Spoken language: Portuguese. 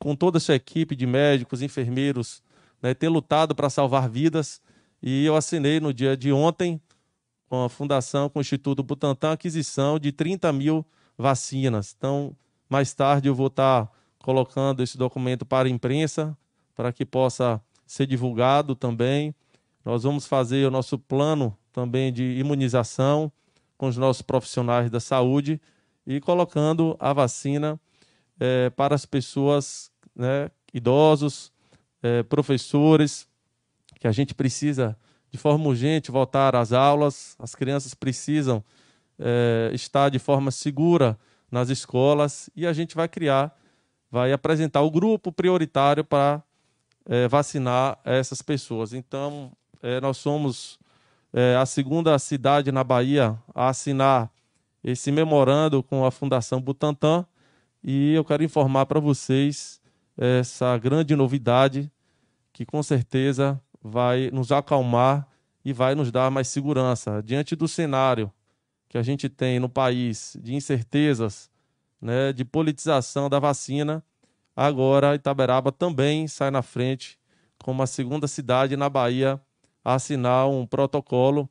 com toda a sua equipe de médicos, enfermeiros, né, ter lutado para salvar vidas. E eu assinei no dia de ontem com a Fundação, com o Instituto Butantan, a aquisição de 30 mil vacinas. Então, mais tarde eu vou estar tá colocando esse documento para a imprensa, para que possa ser divulgado também. Nós vamos fazer o nosso plano também de imunização com os nossos profissionais da saúde e colocando a vacina é, para as pessoas, né, idosos, é, professores, que a gente precisa de forma urgente voltar às aulas, as crianças precisam é, estar de forma segura nas escolas e a gente vai criar, vai apresentar o grupo prioritário para é, vacinar essas pessoas. Então, é, nós somos é, a segunda cidade na Bahia a assinar esse memorando com a Fundação Butantan e eu quero informar para vocês essa grande novidade que com certeza vai nos acalmar e vai nos dar mais segurança diante do cenário que a gente tem no país de incertezas, né, de politização da vacina. Agora Itaberaba também sai na frente como a segunda cidade na Bahia a assinar um protocolo